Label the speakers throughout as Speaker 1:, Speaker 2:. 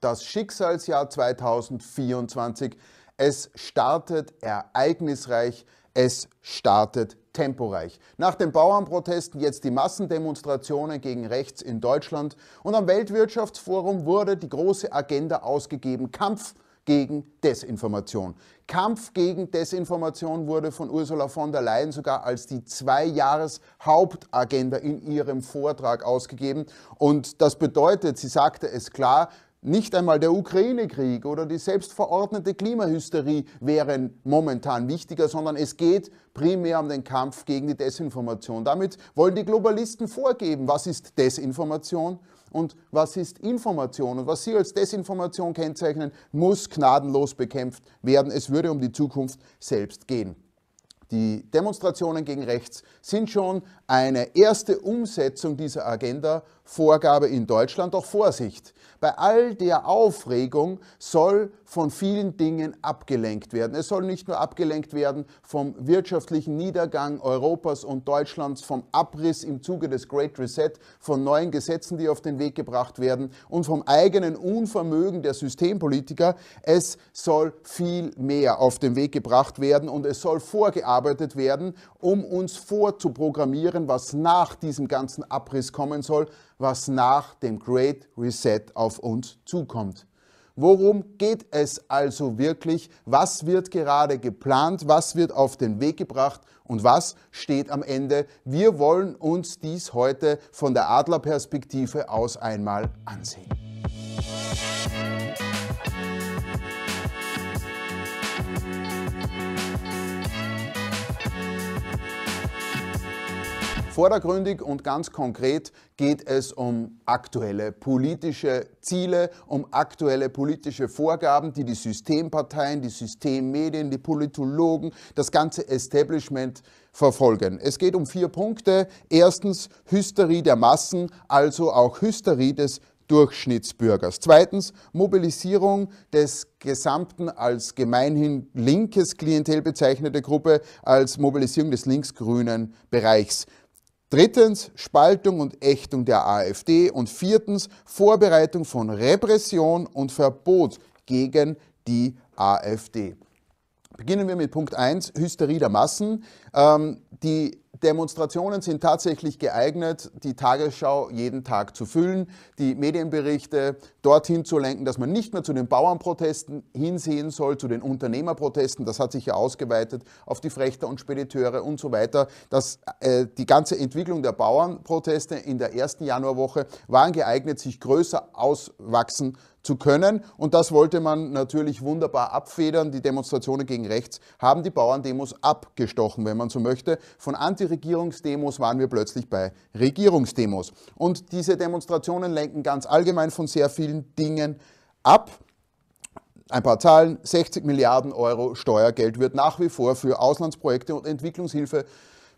Speaker 1: das Schicksalsjahr 2024. Es startet ereignisreich, es startet temporeich. Nach den Bauernprotesten jetzt die Massendemonstrationen gegen rechts in Deutschland und am Weltwirtschaftsforum wurde die große Agenda ausgegeben, Kampf gegen Desinformation. Kampf gegen Desinformation wurde von Ursula von der Leyen sogar als die Zwei-Jahres-Hauptagenda in ihrem Vortrag ausgegeben. Und das bedeutet, sie sagte es klar, nicht einmal der Ukraine-Krieg oder die selbstverordnete Klimahysterie wären momentan wichtiger, sondern es geht primär um den Kampf gegen die Desinformation. Damit wollen die Globalisten vorgeben, was ist Desinformation und was ist Information. Und was sie als Desinformation kennzeichnen, muss gnadenlos bekämpft werden. Es würde um die Zukunft selbst gehen. Die Demonstrationen gegen rechts sind schon eine erste Umsetzung dieser Agenda Vorgabe in Deutschland, doch Vorsicht. Bei all der Aufregung soll von vielen Dingen abgelenkt werden. Es soll nicht nur abgelenkt werden vom wirtschaftlichen Niedergang Europas und Deutschlands, vom Abriss im Zuge des Great Reset, von neuen Gesetzen, die auf den Weg gebracht werden und vom eigenen Unvermögen der Systempolitiker. Es soll viel mehr auf den Weg gebracht werden und es soll vorgearbeitet werden, um uns vorzuprogrammieren, was nach diesem ganzen Abriss kommen soll, was nach dem Great Reset auf uns zukommt. Worum geht es also wirklich? Was wird gerade geplant? Was wird auf den Weg gebracht? Und was steht am Ende? Wir wollen uns dies heute von der Adlerperspektive aus einmal ansehen. vordergründig und ganz konkret geht es um aktuelle politische Ziele, um aktuelle politische Vorgaben, die die Systemparteien, die Systemmedien, die Politologen, das ganze Establishment verfolgen. Es geht um vier Punkte. Erstens Hysterie der Massen, also auch Hysterie des Durchschnittsbürgers. Zweitens Mobilisierung des gesamten als gemeinhin linkes Klientel bezeichnete Gruppe als Mobilisierung des linksgrünen Bereichs. Drittens Spaltung und Ächtung der AfD und viertens Vorbereitung von Repression und Verbot gegen die AfD. Beginnen wir mit Punkt 1, Hysterie der Massen. Ähm, die Demonstrationen sind tatsächlich geeignet, die Tagesschau jeden Tag zu füllen, die Medienberichte dorthin zu lenken, dass man nicht mehr zu den Bauernprotesten hinsehen soll, zu den Unternehmerprotesten, das hat sich ja ausgeweitet auf die Frechter und Spediteure und so weiter. Das, äh, die ganze Entwicklung der Bauernproteste in der ersten Januarwoche waren geeignet, sich größer auswachsen zu können. Und das wollte man natürlich wunderbar abfedern. Die Demonstrationen gegen rechts haben die Bauerndemos abgestochen, wenn man so möchte. Von Anti-Regierungsdemos waren wir plötzlich bei Regierungsdemos. Und diese Demonstrationen lenken ganz allgemein von sehr vielen Dingen ab. Ein paar Zahlen, 60 Milliarden Euro Steuergeld wird nach wie vor für Auslandsprojekte und Entwicklungshilfe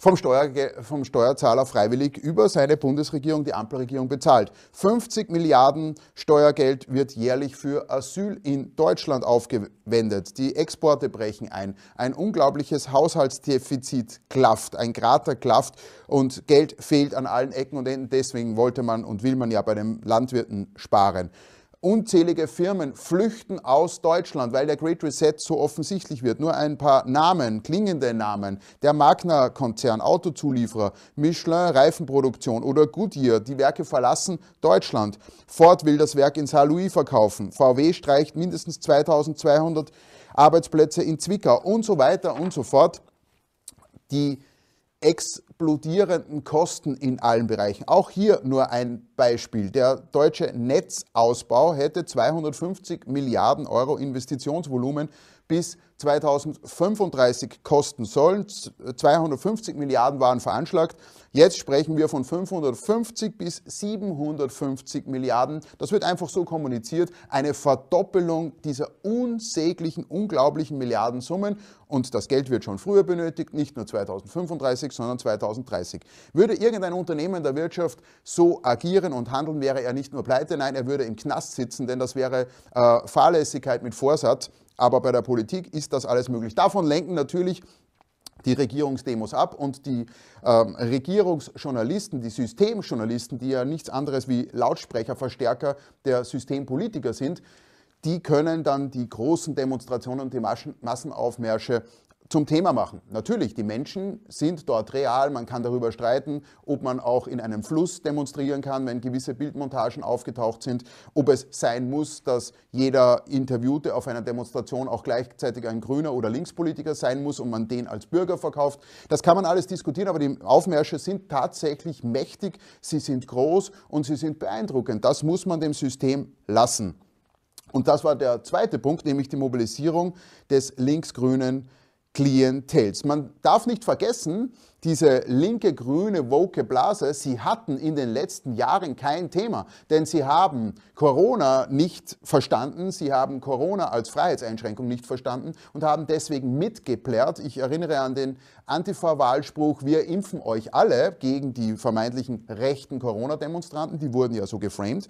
Speaker 1: vom, Steuerge vom Steuerzahler freiwillig über seine Bundesregierung, die Ampelregierung, bezahlt. 50 Milliarden Steuergeld wird jährlich für Asyl in Deutschland aufgewendet. Die Exporte brechen ein. Ein unglaubliches Haushaltsdefizit klafft, ein Krater klafft und Geld fehlt an allen Ecken und Enden. Deswegen wollte man und will man ja bei den Landwirten sparen. Unzählige Firmen flüchten aus Deutschland, weil der Great Reset so offensichtlich wird. Nur ein paar Namen, klingende Namen. Der Magna-Konzern, Autozulieferer, Michelin, Reifenproduktion oder Goodyear. Die Werke verlassen Deutschland. Ford will das Werk in Saarlouis verkaufen. VW streicht mindestens 2200 Arbeitsplätze in Zwickau und so weiter und so fort. Die explodierenden Kosten in allen Bereichen. Auch hier nur ein Beispiel. Der deutsche Netzausbau hätte 250 Milliarden Euro Investitionsvolumen bis 2035 kosten sollen. 250 äh, Milliarden waren veranschlagt. Jetzt sprechen wir von 550 bis 750 Milliarden. Das wird einfach so kommuniziert. Eine Verdoppelung dieser unsäglichen, unglaublichen Milliardensummen. Und das Geld wird schon früher benötigt, nicht nur 2035, sondern 2030. Würde irgendein Unternehmen der Wirtschaft so agieren und handeln, wäre er nicht nur pleite, nein, er würde im Knast sitzen, denn das wäre äh, Fahrlässigkeit mit Vorsatz. Aber bei der Politik ist das alles möglich. Davon lenken natürlich die Regierungsdemos ab und die ähm, Regierungsjournalisten, die Systemjournalisten, die ja nichts anderes wie Lautsprecherverstärker der Systempolitiker sind, die können dann die großen Demonstrationen und die Massen Massenaufmärsche zum Thema machen. Natürlich, die Menschen sind dort real, man kann darüber streiten, ob man auch in einem Fluss demonstrieren kann, wenn gewisse Bildmontagen aufgetaucht sind, ob es sein muss, dass jeder Interviewte auf einer Demonstration auch gleichzeitig ein Grüner oder Linkspolitiker sein muss und man den als Bürger verkauft. Das kann man alles diskutieren, aber die Aufmärsche sind tatsächlich mächtig, sie sind groß und sie sind beeindruckend. Das muss man dem System lassen. Und das war der zweite Punkt, nämlich die Mobilisierung des linksgrünen Klientels. Man darf nicht vergessen, diese linke, grüne, woke Blase, sie hatten in den letzten Jahren kein Thema, denn sie haben Corona nicht verstanden, sie haben Corona als Freiheitseinschränkung nicht verstanden und haben deswegen mitgeplärrt. Ich erinnere an den Antifa-Wahlspruch, wir impfen euch alle gegen die vermeintlichen rechten Corona-Demonstranten, die wurden ja so geframed.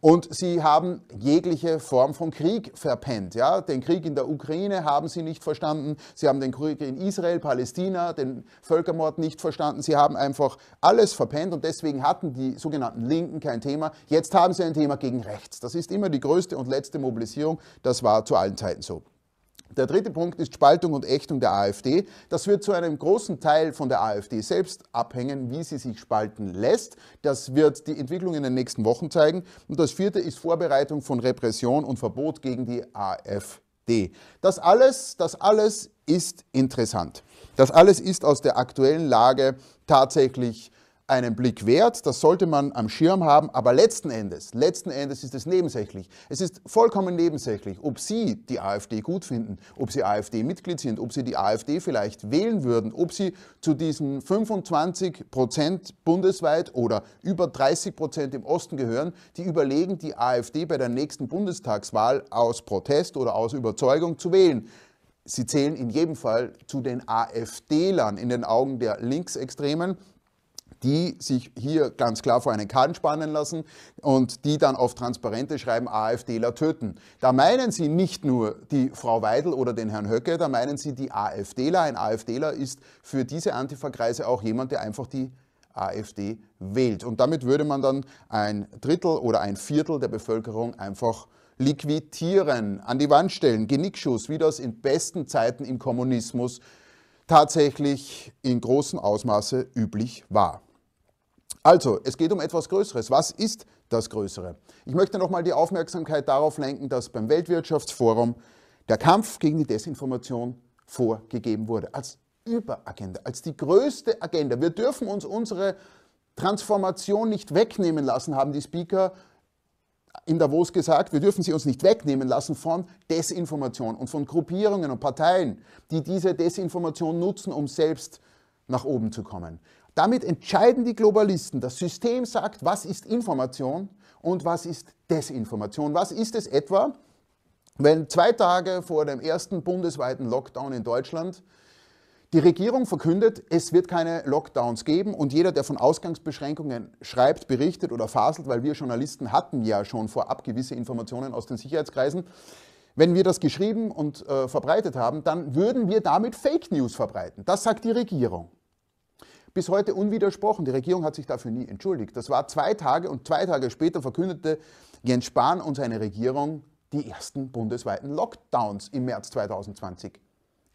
Speaker 1: Und sie haben jegliche Form von Krieg verpennt. Ja? Den Krieg in der Ukraine haben sie nicht verstanden, sie haben den Krieg in Israel, Palästina, den Völkermord Antwort nicht verstanden. Sie haben einfach alles verpennt und deswegen hatten die sogenannten Linken kein Thema. Jetzt haben sie ein Thema gegen rechts. Das ist immer die größte und letzte Mobilisierung. Das war zu allen Zeiten so. Der dritte Punkt ist Spaltung und Ächtung der AfD. Das wird zu einem großen Teil von der AfD selbst abhängen, wie sie sich spalten lässt. Das wird die Entwicklung in den nächsten Wochen zeigen. Und das vierte ist Vorbereitung von Repression und Verbot gegen die AfD. Das alles, das alles ist interessant. Das alles ist aus der aktuellen Lage tatsächlich einen Blick wert, das sollte man am Schirm haben, aber letzten Endes, letzten Endes ist es nebensächlich. Es ist vollkommen nebensächlich, ob Sie die AfD gut finden, ob Sie AfD-Mitglied sind, ob Sie die AfD vielleicht wählen würden, ob Sie zu diesen 25 Prozent bundesweit oder über 30 Prozent im Osten gehören, die überlegen, die AfD bei der nächsten Bundestagswahl aus Protest oder aus Überzeugung zu wählen. Sie zählen in jedem Fall zu den AfD-Lern in den Augen der Linksextremen die sich hier ganz klar vor einen Kahn spannen lassen und die dann auf Transparente schreiben, AfDler töten. Da meinen sie nicht nur die Frau Weidel oder den Herrn Höcke, da meinen sie die AfDler. Ein AfDler ist für diese Antifa-Kreise auch jemand, der einfach die AfD wählt. Und damit würde man dann ein Drittel oder ein Viertel der Bevölkerung einfach liquidieren, an die Wand stellen, Genickschuss, wie das in besten Zeiten im Kommunismus tatsächlich in großem Ausmaße üblich war. Also, es geht um etwas Größeres. Was ist das Größere? Ich möchte nochmal die Aufmerksamkeit darauf lenken, dass beim Weltwirtschaftsforum der Kampf gegen die Desinformation vorgegeben wurde, als Überagenda, als die größte Agenda. Wir dürfen uns unsere Transformation nicht wegnehmen lassen, haben die Speaker in Davos gesagt, wir dürfen sie uns nicht wegnehmen lassen von Desinformation und von Gruppierungen und Parteien, die diese Desinformation nutzen, um selbst nach oben zu kommen. Damit entscheiden die Globalisten. Das System sagt, was ist Information und was ist Desinformation. Was ist es etwa, wenn zwei Tage vor dem ersten bundesweiten Lockdown in Deutschland die Regierung verkündet, es wird keine Lockdowns geben und jeder, der von Ausgangsbeschränkungen schreibt, berichtet oder faselt, weil wir Journalisten hatten ja schon vorab gewisse Informationen aus den Sicherheitskreisen, wenn wir das geschrieben und äh, verbreitet haben, dann würden wir damit Fake News verbreiten. Das sagt die Regierung. Bis heute unwidersprochen. Die Regierung hat sich dafür nie entschuldigt. Das war zwei Tage und zwei Tage später verkündete Jens Spahn und seine Regierung die ersten bundesweiten Lockdowns im März 2020.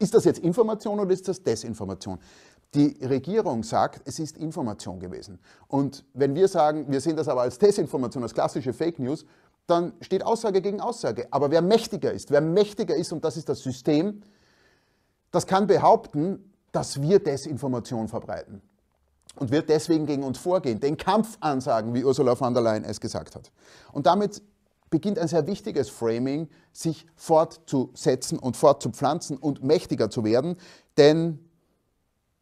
Speaker 1: Ist das jetzt Information oder ist das Desinformation? Die Regierung sagt, es ist Information gewesen. Und wenn wir sagen, wir sehen das aber als Desinformation, als klassische Fake News, dann steht Aussage gegen Aussage. Aber wer mächtiger ist, wer mächtiger ist, und das ist das System, das kann behaupten, dass wir Desinformation verbreiten und wird deswegen gegen uns vorgehen, den Kampf ansagen, wie Ursula von der Leyen es gesagt hat. Und damit beginnt ein sehr wichtiges Framing, sich fortzusetzen und fortzupflanzen und mächtiger zu werden. Denn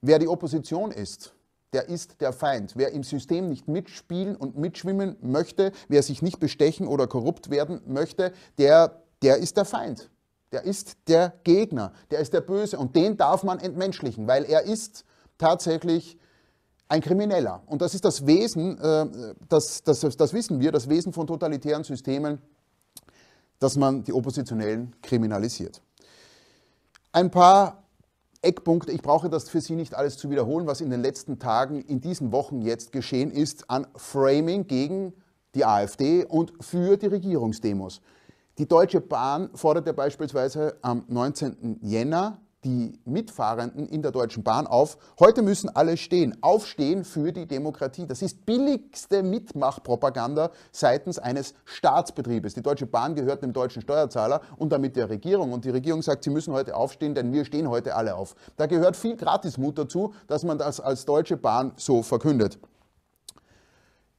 Speaker 1: wer die Opposition ist, der ist der Feind. Wer im System nicht mitspielen und mitschwimmen möchte, wer sich nicht bestechen oder korrupt werden möchte, der, der ist der Feind. Der ist der Gegner, der ist der Böse und den darf man entmenschlichen, weil er ist tatsächlich ein Krimineller. Und das ist das Wesen, äh, das, das, das wissen wir, das Wesen von totalitären Systemen, dass man die Oppositionellen kriminalisiert. Ein paar Eckpunkte, ich brauche das für Sie nicht alles zu wiederholen, was in den letzten Tagen, in diesen Wochen jetzt geschehen ist an Framing gegen die AfD und für die Regierungsdemos. Die Deutsche Bahn forderte beispielsweise am 19. Jänner die Mitfahrenden in der Deutschen Bahn auf. Heute müssen alle stehen, aufstehen für die Demokratie. Das ist billigste Mitmachpropaganda seitens eines Staatsbetriebes. Die Deutsche Bahn gehört dem deutschen Steuerzahler und damit der Regierung. Und die Regierung sagt, sie müssen heute aufstehen, denn wir stehen heute alle auf. Da gehört viel Gratismut dazu, dass man das als Deutsche Bahn so verkündet.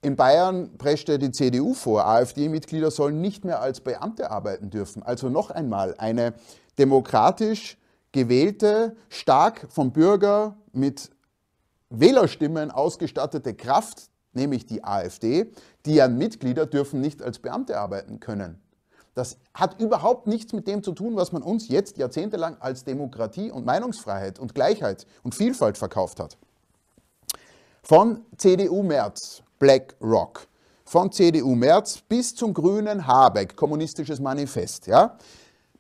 Speaker 1: In Bayern preschte die CDU vor, AfD-Mitglieder sollen nicht mehr als Beamte arbeiten dürfen. Also noch einmal eine demokratisch gewählte, stark vom Bürger mit Wählerstimmen ausgestattete Kraft, nämlich die AfD, deren Mitglieder dürfen nicht als Beamte arbeiten können. Das hat überhaupt nichts mit dem zu tun, was man uns jetzt jahrzehntelang als Demokratie und Meinungsfreiheit und Gleichheit und Vielfalt verkauft hat. Von CDU März, BlackRock, von CDU März bis zum Grünen Habeck, kommunistisches Manifest, ja,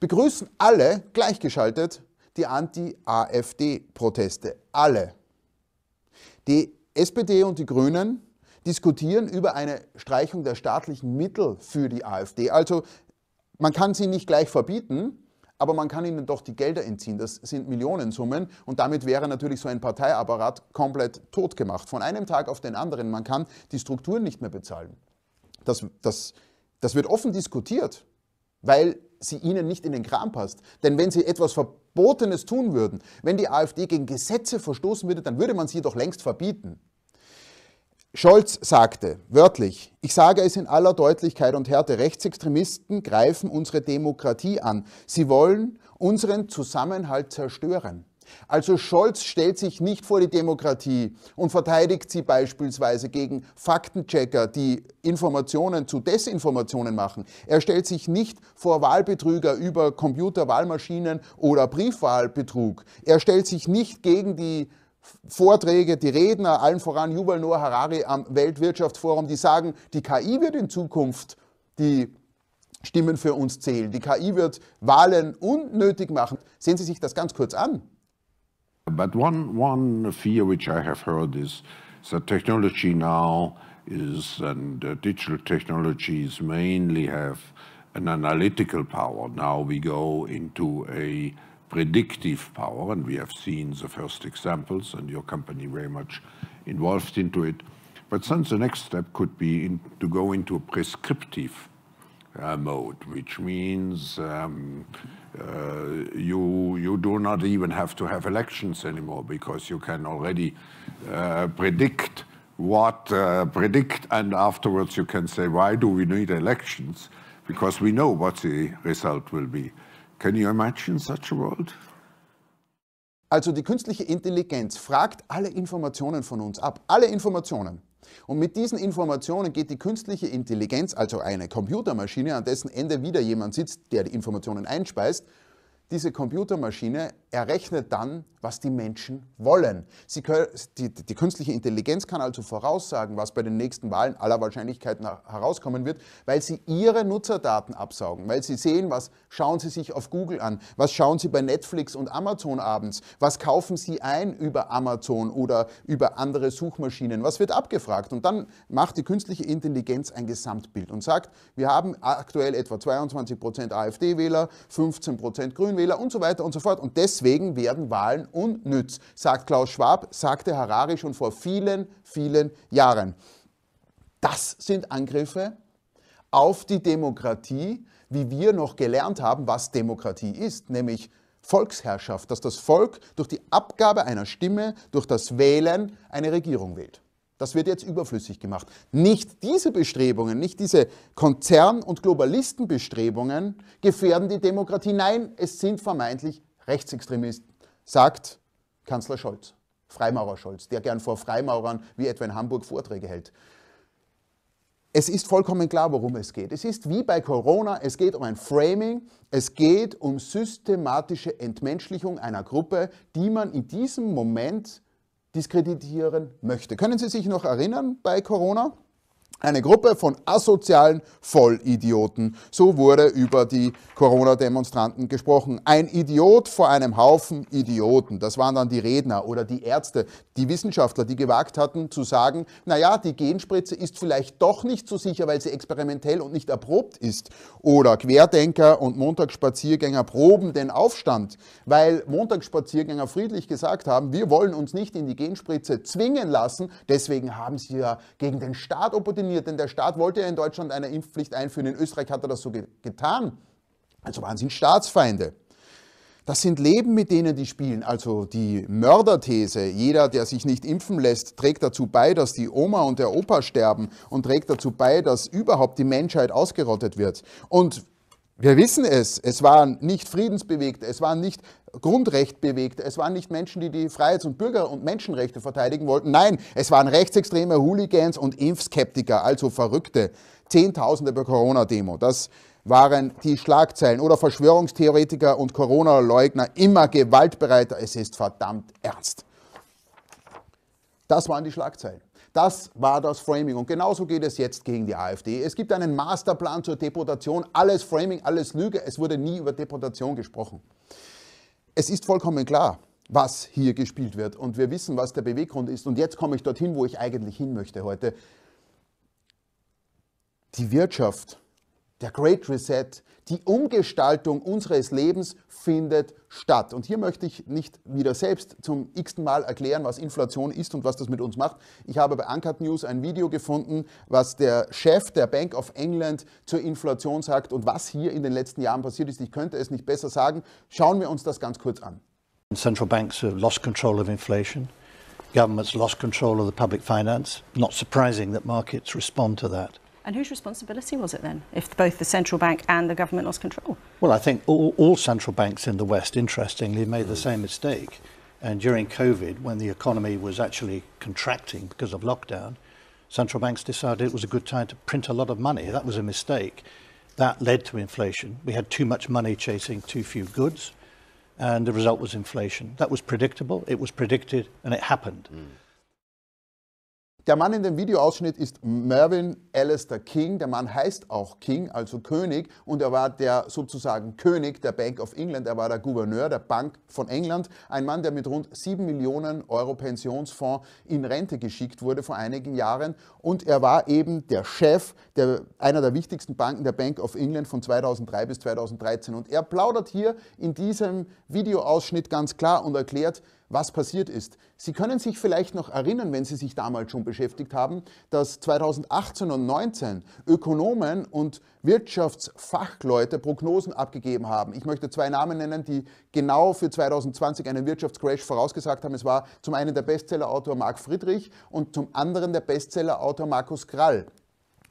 Speaker 1: begrüßen alle gleichgeschaltet die Anti-AfD-Proteste. Alle. Die SPD und die Grünen diskutieren über eine Streichung der staatlichen Mittel für die AfD. Also man kann sie nicht gleich verbieten, aber man kann ihnen doch die Gelder entziehen. Das sind Millionensummen und damit wäre natürlich so ein Parteiapparat komplett tot gemacht. Von einem Tag auf den anderen. Man kann die Strukturen nicht mehr bezahlen. Das, das, das wird offen diskutiert, weil sie ihnen nicht in den Kram passt. Denn wenn sie etwas Verbotenes tun würden, wenn die AfD gegen Gesetze verstoßen würde, dann würde man sie doch längst verbieten. Scholz sagte wörtlich, ich sage es in aller Deutlichkeit und Härte, Rechtsextremisten greifen unsere Demokratie an. Sie wollen unseren Zusammenhalt zerstören. Also Scholz stellt sich nicht vor die Demokratie und verteidigt sie beispielsweise gegen Faktenchecker, die Informationen zu Desinformationen machen. Er stellt sich nicht vor Wahlbetrüger über Computerwahlmaschinen oder Briefwahlbetrug. Er stellt sich nicht gegen die Vorträge, die Redner, allen voran Yuval Noah Harari am Weltwirtschaftsforum, die sagen, die KI wird in Zukunft die Stimmen für uns zählen. Die KI wird Wahlen unnötig machen. Sehen Sie sich das ganz kurz an. But one, one fear which I have heard is that technology now is, and uh, digital technologies mainly have an analytical power. Now we go into a predictive power, and we have seen the first examples, and your company very much involved into it. But then the next step could be in, to go into a prescriptive uh, mode, which means um, uh, you, you do not even have to have elections anymore because you can already uh, predict what uh, predict and afterwards you can say why do we need elections because we know what the result will be. Can you imagine such a world? Also die künstliche Intelligenz fragt alle Informationen von uns ab, alle Informationen. Und mit diesen Informationen geht die künstliche Intelligenz, also eine Computermaschine, an dessen Ende wieder jemand sitzt, der die Informationen einspeist, diese Computermaschine errechnet dann, was die Menschen wollen. Können, die, die, künstliche Intelligenz kann also voraussagen, was bei den nächsten Wahlen aller Wahrscheinlichkeit nach, herauskommen wird, weil sie ihre Nutzerdaten absaugen, weil sie sehen, was schauen sie sich auf Google an, was schauen sie bei Netflix und Amazon abends, was kaufen sie ein über Amazon oder über andere Suchmaschinen, was wird abgefragt. Und dann macht die künstliche Intelligenz ein Gesamtbild und sagt, wir haben aktuell etwa 22% AfD-Wähler, 15% Grünwähler, Wähler und so weiter und so fort. Und deswegen werden Wahlen unnütz, sagt Klaus Schwab, sagte Harari schon vor vielen, vielen Jahren. Das sind Angriffe auf die Demokratie, wie wir noch gelernt haben, was Demokratie ist, nämlich Volksherrschaft, dass das Volk durch die Abgabe einer Stimme, durch das Wählen eine Regierung wählt. Das wird jetzt überflüssig gemacht. Nicht diese Bestrebungen, nicht diese Konzern- und Globalistenbestrebungen gefährden die Demokratie. Nein, es sind vermeintlich Rechtsextremisten, sagt Kanzler Scholz, Freimaurer Scholz, der gern vor Freimaurern wie etwa in Hamburg Vorträge hält. Es ist vollkommen klar, worum es geht. Es ist wie bei Corona, es geht um ein Framing, es geht um systematische Entmenschlichung einer Gruppe, die man in diesem Moment diskreditieren möchte. Können Sie sich noch erinnern bei Corona? Eine Gruppe von asozialen Vollidioten. So wurde über die Corona-Demonstranten gesprochen. Ein Idiot vor einem Haufen Idioten. Das waren dann die Redner oder die Ärzte, die Wissenschaftler, die gewagt hatten zu sagen, naja, die Genspritze ist vielleicht doch nicht so sicher, weil sie experimentell und nicht erprobt ist. Oder Querdenker und Montagsspaziergänger proben den Aufstand, weil Montagsspaziergänger friedlich gesagt haben, wir wollen uns nicht in die Genspritze zwingen lassen. Deswegen haben sie ja gegen den Staat opponiert funktioniert, denn der Staat wollte ja in Deutschland eine Impfpflicht einführen. In Österreich hat er das so ge getan. Also waren sie Staatsfeinde. Das sind Leben, mit denen die spielen. Also die Mörderthese, jeder, der sich nicht impfen lässt, trägt dazu bei, dass die Oma und der Opa sterben und trägt dazu bei, dass überhaupt die Menschheit ausgerottet wird. Und wir wissen es, es waren nicht Friedensbewegte, es waren nicht Grundrechtbewegte, es waren nicht Menschen, die die Freiheits- und Bürger- und Menschenrechte verteidigen wollten. Nein, es waren rechtsextreme Hooligans und Impfskeptiker, also Verrückte. Zehntausende bei Corona-Demo, das waren die Schlagzeilen. Oder Verschwörungstheoretiker und Corona-Leugner, immer gewaltbereiter. Es ist verdammt ernst. Das waren die Schlagzeilen. Das war das Framing. Und genauso geht es jetzt gegen die AfD. Es gibt einen Masterplan zur Deportation. Alles Framing, alles Lüge. Es wurde nie über Deportation gesprochen. Es ist vollkommen klar, was hier gespielt wird. Und wir wissen, was der Beweggrund ist. Und jetzt komme ich dorthin, wo ich eigentlich hin möchte heute. Die Wirtschaft der Great Reset, die Umgestaltung unseres Lebens findet statt. Und hier möchte ich nicht wieder selbst zum x-ten Mal erklären, was Inflation ist und was das mit uns macht. Ich habe bei Uncut News ein Video gefunden, was der Chef der Bank of England zur Inflation sagt und was hier in den letzten Jahren passiert ist. Ich könnte es nicht besser sagen. Schauen wir uns das ganz kurz an. Central banks have lost control of inflation. Governments lost control of the public finance. Not surprising that markets respond to that. And whose responsibility was it then, if both the central bank and the government lost control? Well, I think all, all central banks in the West, interestingly, made the mm. same mistake. And during COVID, when the economy was actually contracting because of lockdown, central banks decided it was a good time to print a lot of money. That was a mistake. That led to inflation. We had too much money chasing too few goods, and the result was inflation. That was predictable, it was predicted, and it happened. Mm. Der Mann in dem Videoausschnitt ist Mervyn Alistair King. Der Mann heißt auch King, also König. Und er war der sozusagen König der Bank of England. Er war der Gouverneur der Bank von England. Ein Mann, der mit rund 7 Millionen Euro Pensionsfonds in Rente geschickt wurde vor einigen Jahren. Und er war eben der Chef der, einer der wichtigsten Banken der Bank of England von 2003 bis 2013. Und er plaudert hier in diesem Videoausschnitt ganz klar und erklärt, was passiert ist. Sie können sich vielleicht noch erinnern, wenn Sie sich damals schon beschäftigt haben, dass 2018 und 2019 Ökonomen und Wirtschaftsfachleute Prognosen abgegeben haben. Ich möchte zwei Namen nennen, die genau für 2020 einen Wirtschaftscrash vorausgesagt haben. Es war zum einen der Bestsellerautor Marc Friedrich und zum anderen der Bestsellerautor Markus Krall.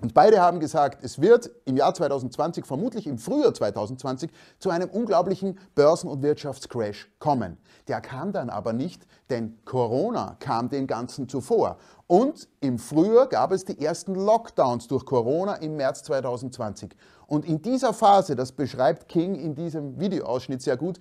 Speaker 1: Und beide haben gesagt, es wird im Jahr 2020, vermutlich im Frühjahr 2020, zu einem unglaublichen Börsen- und Wirtschaftscrash kommen. Der kam dann aber nicht, denn Corona kam dem Ganzen zuvor. Und im Frühjahr gab es die ersten Lockdowns durch Corona im März 2020. Und in dieser Phase, das beschreibt King in diesem Videoausschnitt sehr gut,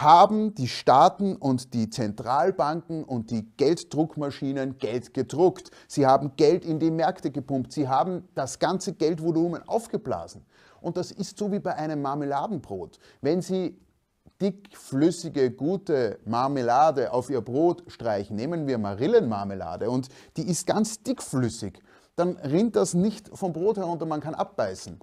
Speaker 1: haben die Staaten und die Zentralbanken und die Gelddruckmaschinen Geld gedruckt. Sie haben Geld in die Märkte gepumpt. Sie haben das ganze Geldvolumen aufgeblasen. Und das ist so wie bei einem Marmeladenbrot. Wenn Sie dickflüssige, gute Marmelade auf Ihr Brot streichen, nehmen wir Marillenmarmelade und die ist ganz dickflüssig, dann rinnt das nicht vom Brot herunter, man kann abbeißen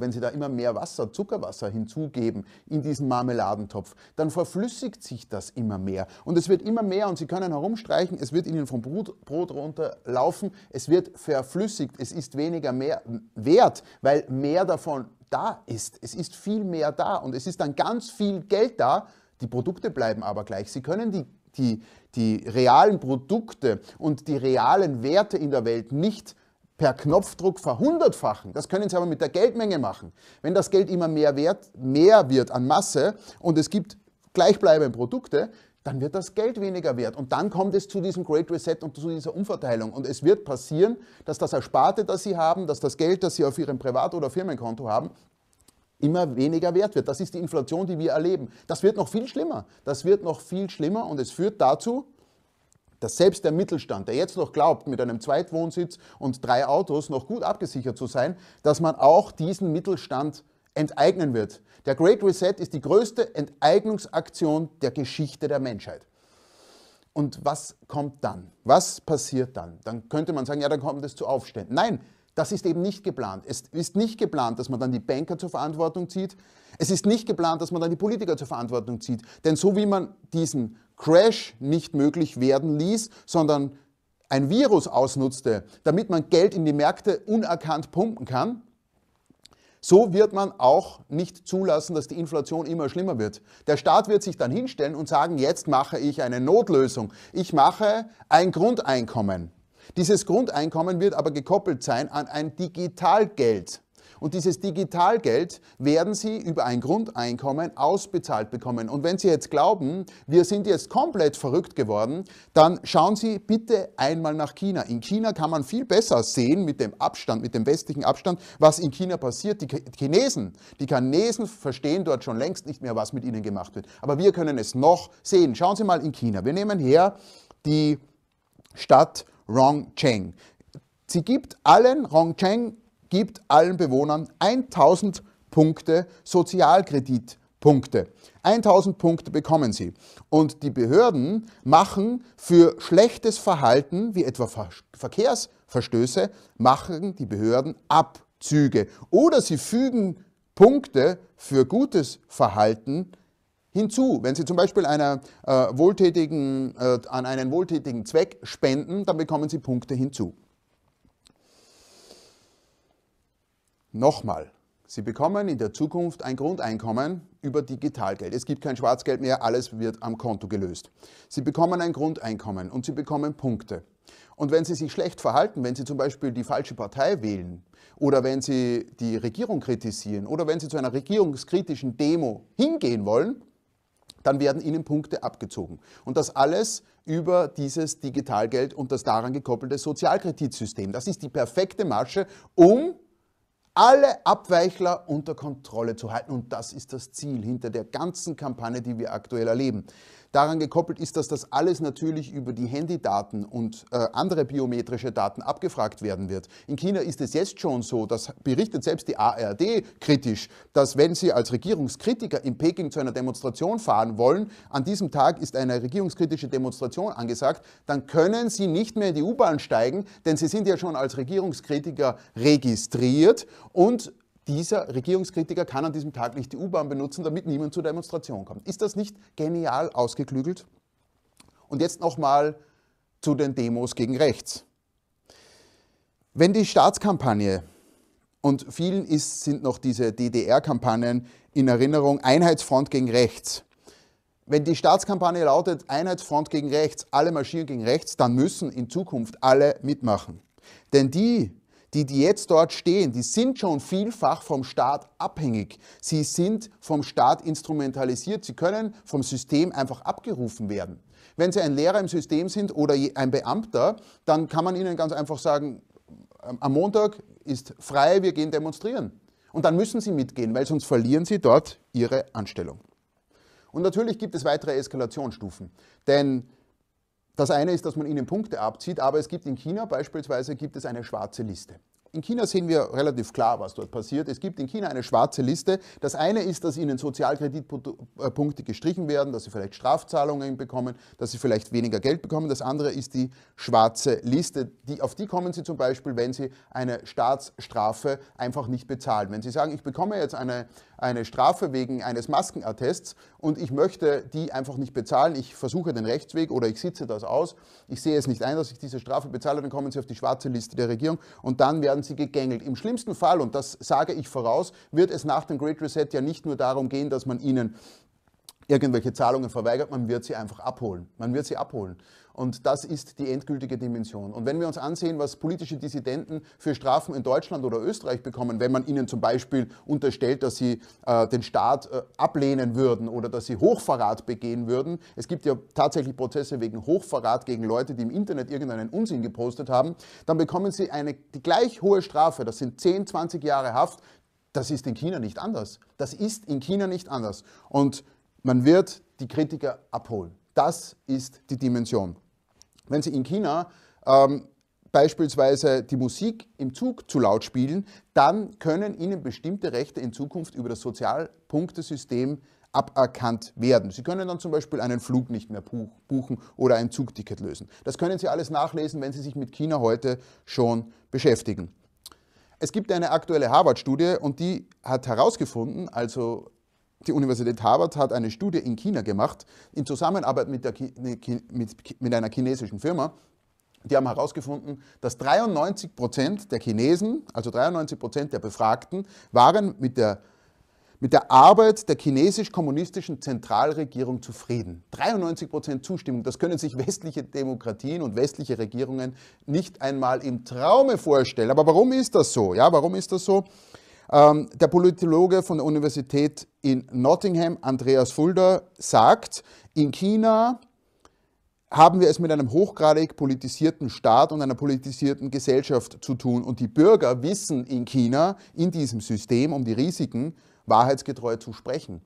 Speaker 1: wenn Sie da immer mehr Wasser, Zuckerwasser hinzugeben in diesen Marmeladentopf, dann verflüssigt sich das immer mehr. Und es wird immer mehr und Sie können herumstreichen, es wird Ihnen vom Brot, Brot runterlaufen, es wird verflüssigt, es ist weniger mehr wert, weil mehr davon da ist. Es ist viel mehr da und es ist dann ganz viel Geld da. Die Produkte bleiben aber gleich. Sie können die die, die realen Produkte und die realen Werte in der Welt nicht per Knopfdruck verhundertfachen. Das können Sie aber mit der Geldmenge machen. Wenn das Geld immer mehr, wert, mehr wird an Masse und es gibt gleichbleibende Produkte, dann wird das Geld weniger wert. Und dann kommt es zu diesem Great Reset und zu dieser Umverteilung. Und es wird passieren, dass das Ersparte, das Sie haben, dass das Geld, das Sie auf Ihrem Privat- oder Firmenkonto haben, immer weniger wert wird. Das ist die Inflation, die wir erleben. Das wird noch viel schlimmer. Das wird noch viel schlimmer und es führt dazu, dass selbst der Mittelstand, der jetzt noch glaubt, mit einem Zweitwohnsitz und drei Autos noch gut abgesichert zu sein, dass man auch diesen Mittelstand enteignen wird. Der Great Reset ist die größte Enteignungsaktion der Geschichte der Menschheit. Und was kommt dann? Was passiert dann? Dann könnte man sagen, ja, dann kommt es zu Aufständen. Nein, das ist eben nicht geplant. Es ist nicht geplant, dass man dann die Banker zur Verantwortung zieht. Es ist nicht geplant, dass man dann die Politiker zur Verantwortung zieht. Denn so wie man diesen Crash nicht möglich werden ließ, sondern ein Virus ausnutzte, damit man Geld in die Märkte unerkannt pumpen kann, so wird man auch nicht zulassen, dass die Inflation immer schlimmer wird. Der Staat wird sich dann hinstellen und sagen, jetzt mache ich eine Notlösung. Ich mache ein Grundeinkommen. Dieses Grundeinkommen wird aber gekoppelt sein an ein Digitalgeld. Und dieses Digitalgeld werden Sie über ein Grundeinkommen ausbezahlt bekommen. Und wenn Sie jetzt glauben, wir sind jetzt komplett verrückt geworden, dann schauen Sie bitte einmal nach China. In China kann man viel besser sehen mit dem Abstand, mit dem westlichen Abstand, was in China passiert. Die Chinesen, die Chinesen verstehen dort schon längst nicht mehr, was mit ihnen gemacht wird. Aber wir können es noch sehen. Schauen Sie mal in China. Wir nehmen her die Stadt Rongcheng. Sie gibt allen Rongcheng gibt allen Bewohnern 1000 Punkte Sozialkreditpunkte. 1000 Punkte bekommen sie. Und die Behörden machen für schlechtes Verhalten, wie etwa Verkehrsverstöße, machen die Behörden Abzüge. Oder sie fügen Punkte für gutes Verhalten hinzu. Wenn Sie zum Beispiel einer, äh, wohltätigen, äh, an einen wohltätigen Zweck spenden, dann bekommen Sie Punkte hinzu. Nochmal, Sie bekommen in der Zukunft ein Grundeinkommen über Digitalgeld. Es gibt kein Schwarzgeld mehr, alles wird am Konto gelöst. Sie bekommen ein Grundeinkommen und Sie bekommen Punkte. Und wenn Sie sich schlecht verhalten, wenn Sie zum Beispiel die falsche Partei wählen oder wenn Sie die Regierung kritisieren oder wenn Sie zu einer regierungskritischen Demo hingehen wollen, dann werden Ihnen Punkte abgezogen. Und das alles über dieses Digitalgeld und das daran gekoppelte Sozialkreditsystem. Das ist die perfekte Masche, um alle Abweichler unter Kontrolle zu halten. Und das ist das Ziel hinter der ganzen Kampagne, die wir aktuell erleben. Daran gekoppelt ist, dass das alles natürlich über die Handydaten und äh, andere biometrische Daten abgefragt werden wird. In China ist es jetzt schon so, das berichtet selbst die ARD kritisch, dass wenn Sie als Regierungskritiker in Peking zu einer Demonstration fahren wollen, an diesem Tag ist eine regierungskritische Demonstration angesagt, dann können Sie nicht mehr in die U-Bahn steigen, denn Sie sind ja schon als Regierungskritiker registriert und dieser Regierungskritiker kann an diesem Tag nicht die U-Bahn benutzen, damit niemand zur Demonstration kommt. Ist das nicht genial ausgeklügelt? Und jetzt nochmal zu den Demos gegen rechts. Wenn die Staatskampagne und vielen ist, sind noch diese DDR-Kampagnen in Erinnerung, Einheitsfront gegen rechts. Wenn die Staatskampagne lautet, Einheitsfront gegen rechts, alle marschieren gegen rechts, dann müssen in Zukunft alle mitmachen. Denn die, die, die jetzt dort stehen, die sind schon vielfach vom Staat abhängig. Sie sind vom Staat instrumentalisiert. Sie können vom System einfach abgerufen werden. Wenn Sie ein Lehrer im System sind oder ein Beamter, dann kann man Ihnen ganz einfach sagen, ähm, am Montag ist frei, wir gehen demonstrieren. Und dann müssen Sie mitgehen, weil sonst verlieren Sie dort Ihre Anstellung. Und natürlich gibt es weitere Eskalationsstufen. Denn das eine ist, dass man ihnen Punkte abzieht, aber es gibt in China beispielsweise gibt es eine schwarze Liste. In China sehen wir relativ klar, was dort passiert. Es gibt in China eine schwarze Liste. Das eine ist, dass ihnen Sozialkreditpunkte gestrichen werden, dass sie vielleicht Strafzahlungen bekommen, dass sie vielleicht weniger Geld bekommen. Das andere ist die schwarze Liste. Die, auf die kommen sie zum Beispiel, wenn sie eine Staatsstrafe einfach nicht bezahlen. Wenn sie sagen, ich bekomme jetzt eine eine Strafe wegen eines Maskenattests und ich möchte die einfach nicht bezahlen, ich versuche den Rechtsweg oder ich sitze das aus, ich sehe es nicht ein, dass ich diese Strafe bezahle, dann kommen sie auf die schwarze Liste der Regierung und dann werden sie gegängelt. Im schlimmsten Fall, und das sage ich voraus, wird es nach dem Great Reset ja nicht nur darum gehen, dass man ihnen irgendwelche Zahlungen verweigert, man wird sie einfach abholen. Man wird sie abholen. Und das ist die endgültige Dimension. Und wenn wir uns ansehen, was politische Dissidenten für Strafen in Deutschland oder Österreich bekommen, wenn man ihnen zum Beispiel unterstellt, dass sie äh, den Staat äh, ablehnen würden oder dass sie Hochverrat begehen würden. Es gibt ja tatsächlich Prozesse wegen Hochverrat gegen Leute, die im Internet irgendeinen Unsinn gepostet haben. Dann bekommen sie eine, die gleich hohe Strafe, das sind 10, 20 Jahre Haft. Das ist in China nicht anders. Das ist in China nicht anders. Und man wird die Kritiker abholen. Das ist die Dimension. Wenn Sie in China ähm, beispielsweise die Musik im Zug zu laut spielen, dann können Ihnen bestimmte Rechte in Zukunft über das Sozialpunktesystem aberkannt werden. Sie können dann zum Beispiel einen Flug nicht mehr buchen oder ein Zugticket lösen. Das können Sie alles nachlesen, wenn Sie sich mit China heute schon beschäftigen. Es gibt eine aktuelle Harvard-Studie und die hat herausgefunden, also die Universität Harvard hat eine Studie in China gemacht, in Zusammenarbeit mit, der, ne, mit, mit einer chinesischen Firma. Die haben herausgefunden, dass 93 Prozent der Chinesen, also 93 Prozent der Befragten, waren mit der mit der Arbeit der chinesisch-kommunistischen Zentralregierung zufrieden. 93 Prozent Zustimmung, das können sich westliche Demokratien und westliche Regierungen nicht einmal im Traume vorstellen. Aber warum ist das so? Ja, warum ist das so? Ähm, der Politologe von der Universität in Nottingham, Andreas Fulda, sagt, in China haben wir es mit einem hochgradig politisierten Staat und einer politisierten Gesellschaft zu tun. Und die Bürger wissen in China, in diesem System, um die Risiken wahrheitsgetreu zu sprechen.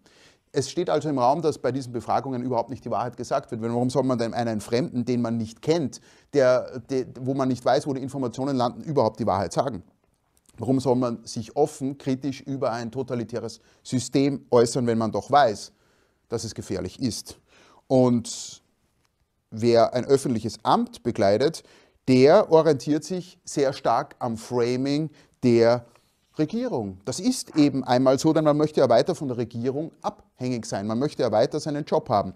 Speaker 1: Es steht also im Raum, dass bei diesen Befragungen überhaupt nicht die Wahrheit gesagt wird. Warum soll man denn einen Fremden, den man nicht kennt, der, der wo man nicht weiß, wo die Informationen landen, überhaupt die Wahrheit sagen? Warum soll man sich offen, kritisch über ein totalitäres System äußern, wenn man doch weiß, dass es gefährlich ist? Und wer ein öffentliches Amt bekleidet, der orientiert sich sehr stark am Framing der Regierung. Das ist eben einmal so, denn man möchte ja weiter von der Regierung abhängig sein. Man möchte ja weiter seinen Job haben.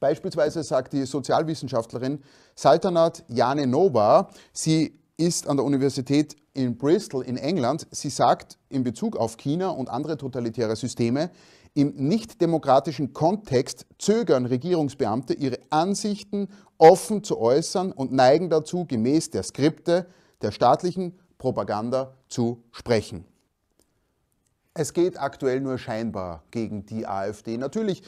Speaker 1: Beispielsweise sagt die Sozialwissenschaftlerin Saltanat Jane Nova, sie ist an der Universität in Bristol in England. Sie sagt in Bezug auf China und andere totalitäre Systeme, im nichtdemokratischen Kontext zögern Regierungsbeamte, ihre Ansichten offen zu äußern und neigen dazu, gemäß der Skripte der staatlichen Propaganda zu sprechen. Es geht aktuell nur scheinbar gegen die AfD. Natürlich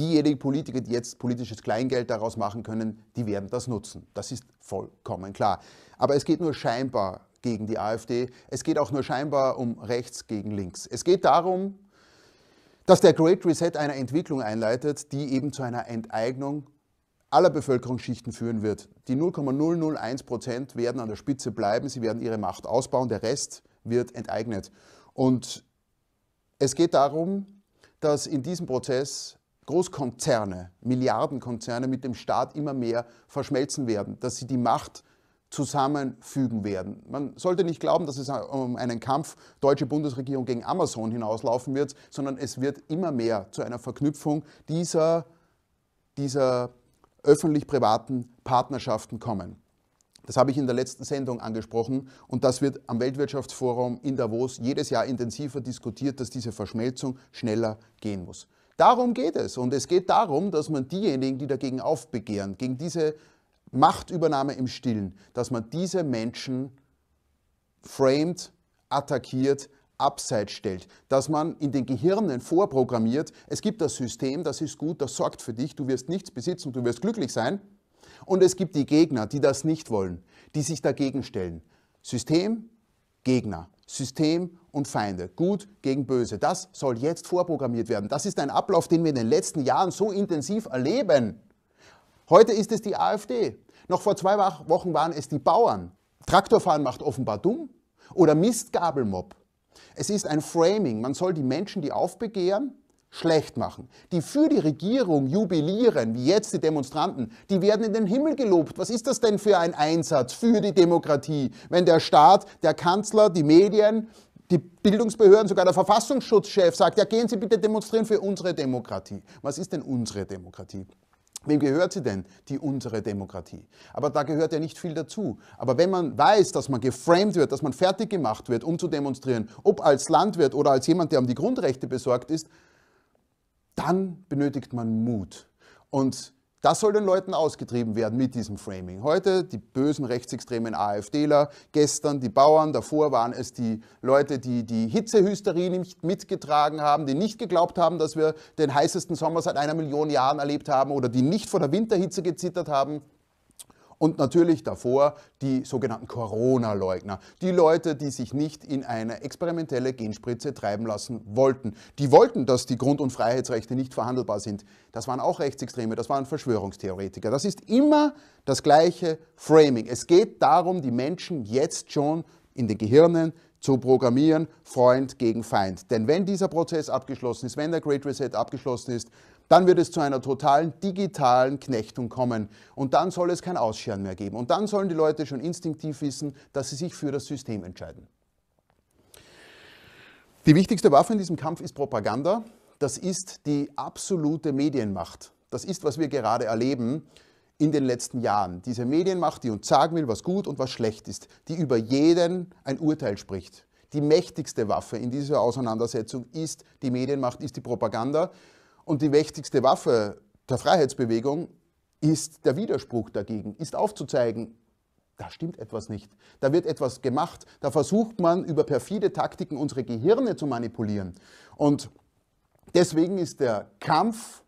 Speaker 1: diejenigen Politiker, die jetzt politisches Kleingeld daraus machen können, die werden das nutzen. Das ist vollkommen klar. Aber es geht nur scheinbar gegen die AfD. Es geht auch nur scheinbar um rechts gegen links. Es geht darum, dass der Great Reset eine Entwicklung einleitet, die eben zu einer Enteignung aller Bevölkerungsschichten führen wird. Die 0,001 Prozent werden an der Spitze bleiben, sie werden ihre Macht ausbauen, der Rest wird enteignet. Und es geht darum, dass in diesem Prozess Großkonzerne, Milliardenkonzerne mit dem Staat immer mehr verschmelzen werden, dass sie die Macht zusammenfügen werden. Man sollte nicht glauben, dass es um einen Kampf deutsche Bundesregierung gegen Amazon hinauslaufen wird, sondern es wird immer mehr zu einer Verknüpfung dieser, dieser öffentlich-privaten Partnerschaften kommen. Das habe ich in der letzten Sendung angesprochen und das wird am Weltwirtschaftsforum in Davos jedes Jahr intensiver diskutiert, dass diese Verschmelzung schneller gehen muss. Darum geht es. Und es geht darum, dass man diejenigen, die dagegen aufbegehren, gegen diese Machtübernahme im Stillen, dass man diese Menschen framed, attackiert, abseits stellt, dass man in den Gehirnen vorprogrammiert, es gibt das System, das ist gut, das sorgt für dich, du wirst nichts besitzen du wirst glücklich sein. Und es gibt die Gegner, die das nicht wollen, die sich dagegen stellen. System, Gegner. System und Feinde, gut gegen böse. Das soll jetzt vorprogrammiert werden. Das ist ein Ablauf, den wir in den letzten Jahren so intensiv erleben. Heute ist es die AfD. Noch vor zwei Wochen waren es die Bauern. Traktorfahren macht offenbar dumm. Oder Mistgabelmob. Es ist ein Framing. Man soll die Menschen, die aufbegehren, schlecht machen, die für die Regierung jubilieren, wie jetzt die Demonstranten, die werden in den Himmel gelobt. Was ist das denn für ein Einsatz für die Demokratie, wenn der Staat, der Kanzler, die Medien, die Bildungsbehörden, sogar der Verfassungsschutzchef sagt, ja gehen Sie bitte demonstrieren für unsere Demokratie. Was ist denn unsere Demokratie? Wem gehört sie denn, die unsere Demokratie? Aber da gehört ja nicht viel dazu. Aber wenn man weiß, dass man geframed wird, dass man fertig gemacht wird, um zu demonstrieren, ob als Landwirt oder als jemand, der um die Grundrechte besorgt ist, dann benötigt man Mut. Und das soll den Leuten ausgetrieben werden mit diesem Framing. Heute die bösen rechtsextremen AfDler, gestern die Bauern, davor waren es die Leute, die die Hitzehysterie nicht mitgetragen haben, die nicht geglaubt haben, dass wir den heißesten Sommer seit einer Million Jahren erlebt haben oder die nicht vor der Winterhitze gezittert haben und natürlich davor die sogenannten Corona-Leugner. Die Leute, die sich nicht in eine experimentelle Genspritze treiben lassen wollten. Die wollten, dass die Grund- und Freiheitsrechte nicht verhandelbar sind. Das waren auch Rechtsextreme, das waren Verschwörungstheoretiker. Das ist immer das gleiche Framing. Es geht darum, die Menschen jetzt schon in den Gehirnen zu programmieren, Freund gegen Feind. Denn wenn dieser Prozess abgeschlossen ist, wenn der Great Reset abgeschlossen ist, dann wird es zu einer totalen digitalen Knechtung kommen. Und dann soll es kein Ausscheren mehr geben. Und dann sollen die Leute schon instinktiv wissen, dass sie sich für das System entscheiden. Die wichtigste Waffe in diesem Kampf ist Propaganda. Das ist die absolute Medienmacht. Das ist, was wir gerade erleben in den letzten Jahren. Diese Medienmacht, die uns sagen will, was gut und was schlecht ist, die über jeden ein Urteil spricht. Die mächtigste Waffe in dieser Auseinandersetzung ist die Medienmacht, ist die Propaganda. Und die mächtigste Waffe der Freiheitsbewegung ist der Widerspruch dagegen, ist aufzuzeigen, da stimmt etwas nicht. Da wird etwas gemacht. Da versucht man über perfide Taktiken unsere Gehirne zu manipulieren. Und deswegen ist der Kampf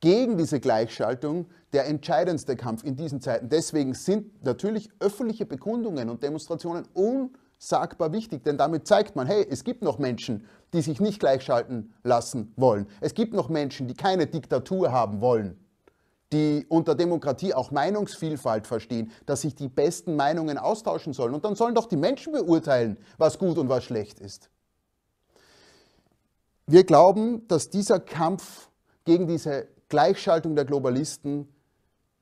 Speaker 1: gegen diese Gleichschaltung der entscheidendste Kampf in diesen Zeiten. Deswegen sind natürlich öffentliche Bekundungen und Demonstrationen unglaublich unsagbar wichtig, denn damit zeigt man, hey, es gibt noch Menschen, die sich nicht gleichschalten lassen wollen. Es gibt noch Menschen, die keine Diktatur haben wollen, die unter Demokratie auch Meinungsvielfalt verstehen, dass sich die besten Meinungen austauschen sollen. Und dann sollen doch die Menschen beurteilen, was gut und was schlecht ist. Wir glauben, dass dieser Kampf gegen diese Gleichschaltung der Globalisten,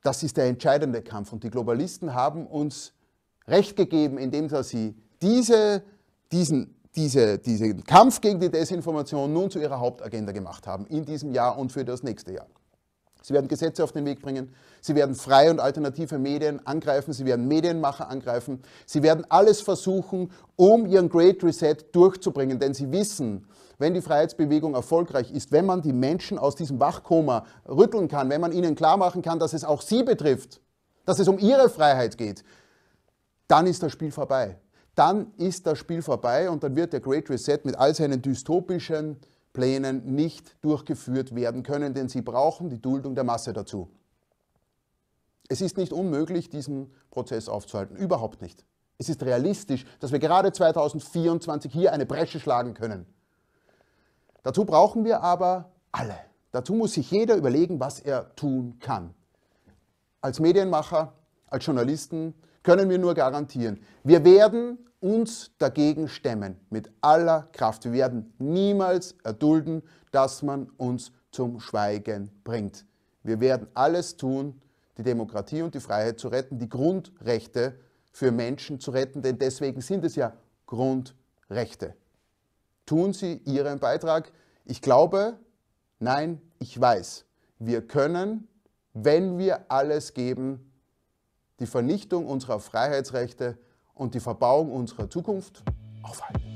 Speaker 1: das ist der entscheidende Kampf. Und die Globalisten haben uns Recht gegeben, indem sie diese, diesen, diese, diesen Kampf gegen die Desinformation nun zu ihrer Hauptagenda gemacht haben in diesem Jahr und für das nächste Jahr. Sie werden Gesetze auf den Weg bringen. Sie werden freie und alternative Medien angreifen. Sie werden Medienmacher angreifen. Sie werden alles versuchen, um ihren Great Reset durchzubringen. Denn sie wissen, wenn die Freiheitsbewegung erfolgreich ist, wenn man die Menschen aus diesem Wachkoma rütteln kann, wenn man ihnen klar machen kann, dass es auch sie betrifft, dass es um ihre Freiheit geht, dann ist das Spiel vorbei dann ist das Spiel vorbei und dann wird der Great Reset mit all seinen dystopischen Plänen nicht durchgeführt werden können, denn sie brauchen die Duldung der Masse dazu. Es ist nicht unmöglich, diesen Prozess aufzuhalten, überhaupt nicht. Es ist realistisch, dass wir gerade 2024 hier eine Bresche schlagen können. Dazu brauchen wir aber alle. Dazu muss sich jeder überlegen, was er tun kann. Als Medienmacher, als Journalisten, können wir nur garantieren. Wir werden uns dagegen stemmen mit aller Kraft. Wir werden niemals erdulden, dass man uns zum Schweigen bringt. Wir werden alles tun, die Demokratie und die Freiheit zu retten, die Grundrechte für Menschen zu retten, denn deswegen sind es ja Grundrechte. Tun Sie Ihren Beitrag. Ich glaube, nein, ich weiß, wir können, wenn wir alles geben, die Vernichtung unserer Freiheitsrechte und die Verbauung unserer Zukunft aufhalten.